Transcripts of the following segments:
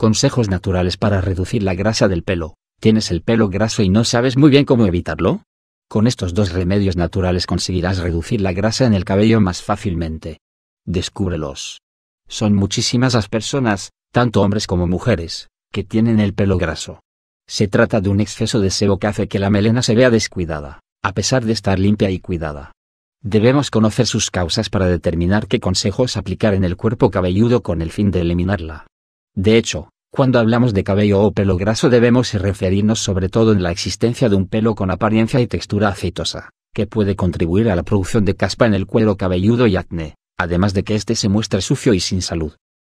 Consejos naturales para reducir la grasa del pelo. ¿Tienes el pelo graso y no sabes muy bien cómo evitarlo? Con estos dos remedios naturales conseguirás reducir la grasa en el cabello más fácilmente. Descúbrelos. Son muchísimas las personas, tanto hombres como mujeres, que tienen el pelo graso. Se trata de un exceso de sebo que hace que la melena se vea descuidada, a pesar de estar limpia y cuidada. Debemos conocer sus causas para determinar qué consejos aplicar en el cuerpo cabelludo con el fin de eliminarla. De hecho, cuando hablamos de cabello o pelo graso debemos referirnos sobre todo en la existencia de un pelo con apariencia y textura aceitosa, que puede contribuir a la producción de caspa en el cuero cabelludo y acné, además de que éste se muestre sucio y sin salud.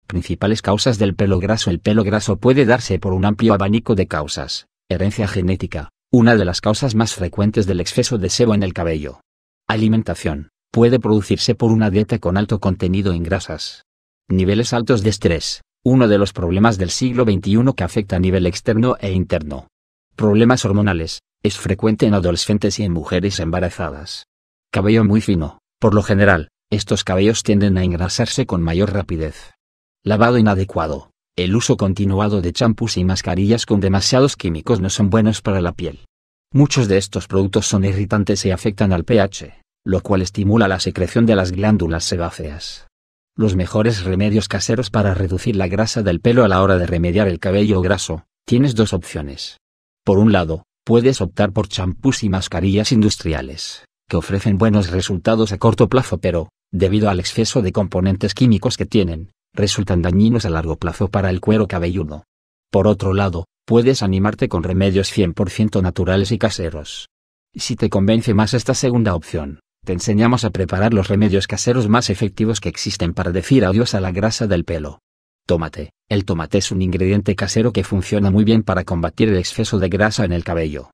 Principales causas del pelo graso El pelo graso puede darse por un amplio abanico de causas, herencia genética, una de las causas más frecuentes del exceso de sebo en el cabello. Alimentación, puede producirse por una dieta con alto contenido en grasas. Niveles altos de estrés, uno de los problemas del siglo XXI que afecta a nivel externo e interno. Problemas hormonales, es frecuente en adolescentes y en mujeres embarazadas. Cabello muy fino, por lo general, estos cabellos tienden a engrasarse con mayor rapidez. Lavado inadecuado, el uso continuado de champús y mascarillas con demasiados químicos no son buenos para la piel. Muchos de estos productos son irritantes y afectan al pH, lo cual estimula la secreción de las glándulas sebáceas. Los mejores remedios caseros para reducir la grasa del pelo a la hora de remediar el cabello graso, tienes dos opciones. Por un lado, puedes optar por champús y mascarillas industriales, que ofrecen buenos resultados a corto plazo pero, debido al exceso de componentes químicos que tienen, resultan dañinos a largo plazo para el cuero cabelludo. Por otro lado, puedes animarte con remedios 100% naturales y caseros. Si te convence más esta segunda opción, te enseñamos a preparar los remedios caseros más efectivos que existen para decir adiós a la grasa del pelo. Tómate. El tomate es un ingrediente casero que funciona muy bien para combatir el exceso de grasa en el cabello.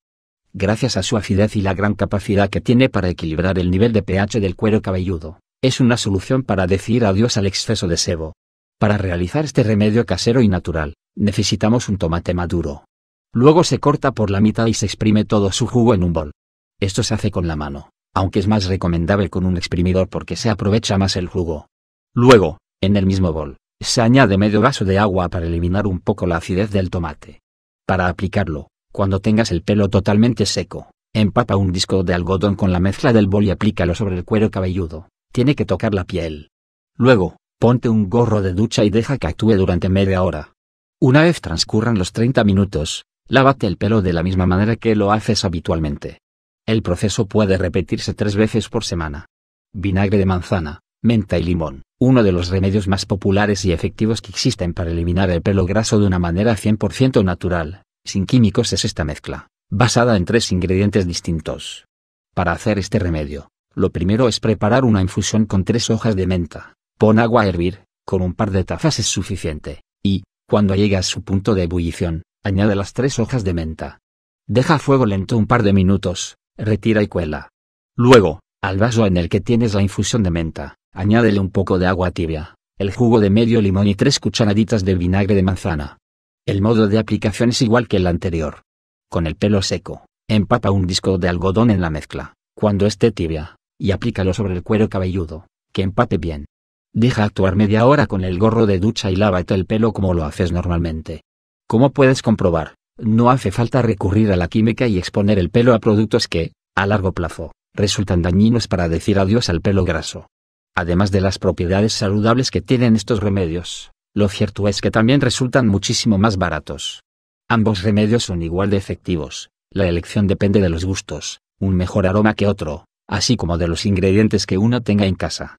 Gracias a su acidez y la gran capacidad que tiene para equilibrar el nivel de pH del cuero cabelludo, es una solución para decir adiós al exceso de sebo. Para realizar este remedio casero y natural, necesitamos un tomate maduro. Luego se corta por la mitad y se exprime todo su jugo en un bol. Esto se hace con la mano aunque es más recomendable con un exprimidor porque se aprovecha más el jugo. Luego, en el mismo bol, se añade medio vaso de agua para eliminar un poco la acidez del tomate. Para aplicarlo, cuando tengas el pelo totalmente seco, empapa un disco de algodón con la mezcla del bol y aplícalo sobre el cuero cabelludo, tiene que tocar la piel. Luego, ponte un gorro de ducha y deja que actúe durante media hora. Una vez transcurran los 30 minutos, lávate el pelo de la misma manera que lo haces habitualmente. El proceso puede repetirse tres veces por semana. Vinagre de manzana, menta y limón, uno de los remedios más populares y efectivos que existen para eliminar el pelo graso de una manera 100% natural, sin químicos es esta mezcla, basada en tres ingredientes distintos. Para hacer este remedio, lo primero es preparar una infusión con tres hojas de menta, pon agua a hervir, con un par de tazas es suficiente, y, cuando llegue a su punto de ebullición, añade las tres hojas de menta. Deja a fuego lento un par de minutos, retira y cuela. Luego, al vaso en el que tienes la infusión de menta, añádele un poco de agua tibia, el jugo de medio limón y tres cucharaditas de vinagre de manzana. El modo de aplicación es igual que el anterior. Con el pelo seco, empapa un disco de algodón en la mezcla, cuando esté tibia, y aplícalo sobre el cuero cabelludo, que empape bien. Deja actuar media hora con el gorro de ducha y lávate el pelo como lo haces normalmente. Como puedes comprobar, no hace falta recurrir a la química y exponer el pelo a productos que, a largo plazo, resultan dañinos para decir adiós al pelo graso. Además de las propiedades saludables que tienen estos remedios, lo cierto es que también resultan muchísimo más baratos. Ambos remedios son igual de efectivos, la elección depende de los gustos, un mejor aroma que otro, así como de los ingredientes que uno tenga en casa.